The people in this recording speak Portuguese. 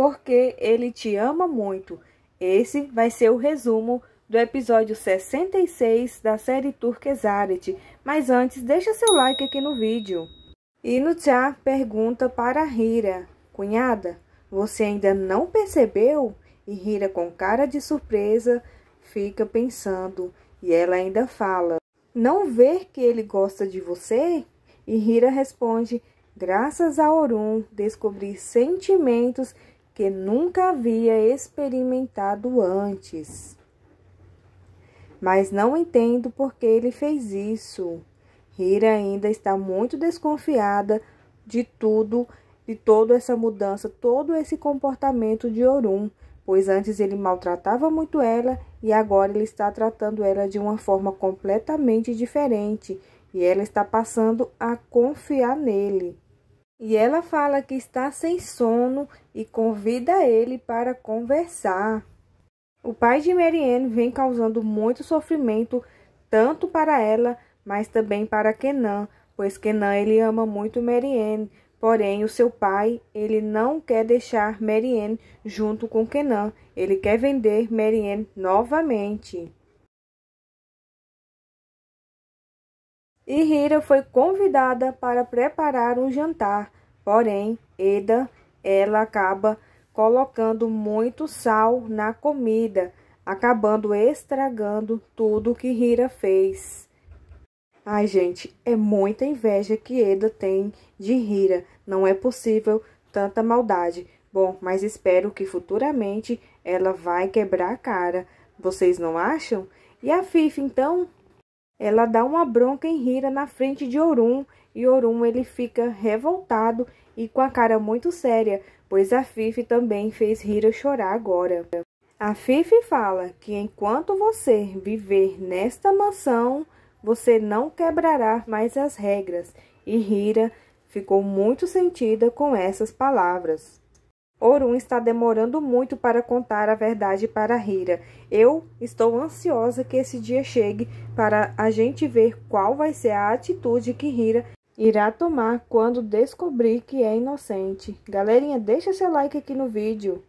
porque ele te ama muito. Esse vai ser o resumo do episódio 66 da série Turquesaret. Mas antes, deixa seu like aqui no vídeo. Inutia pergunta para Hira, cunhada, você ainda não percebeu? E Hira, com cara de surpresa, fica pensando e ela ainda fala, não ver que ele gosta de você? E Hira responde, graças a Orun, descobri sentimentos que nunca havia experimentado antes. Mas não entendo por que ele fez isso. Rira ainda está muito desconfiada de tudo, de toda essa mudança, todo esse comportamento de Orum, pois antes ele maltratava muito ela e agora ele está tratando ela de uma forma completamente diferente e ela está passando a confiar nele. E ela fala que está sem sono e convida ele para conversar. O pai de Marianne vem causando muito sofrimento tanto para ela, mas também para Kenan, pois Kenan ele ama muito Marianne, porém o seu pai ele não quer deixar Marianne junto com Kenan, ele quer vender Marianne novamente. e Hira foi convidada para preparar o jantar. Porém, Eda, ela acaba colocando muito sal na comida, acabando estragando tudo que Hira fez. Ai, gente, é muita inveja que Eda tem de Hira. Não é possível tanta maldade. Bom, mas espero que futuramente ela vai quebrar a cara. Vocês não acham? E a Fifi, então, ela dá uma bronca em Hira na frente de Orum e Orum ele fica revoltado e com a cara muito séria, pois a Fifi também fez Hira chorar agora. A Fifi fala que enquanto você viver nesta mansão, você não quebrará mais as regras, e Hira ficou muito sentida com essas palavras. Orun está demorando muito para contar a verdade para Hira. Eu estou ansiosa que esse dia chegue para a gente ver qual vai ser a atitude que Hira irá tomar quando descobrir que é inocente. Galerinha, deixa seu like aqui no vídeo.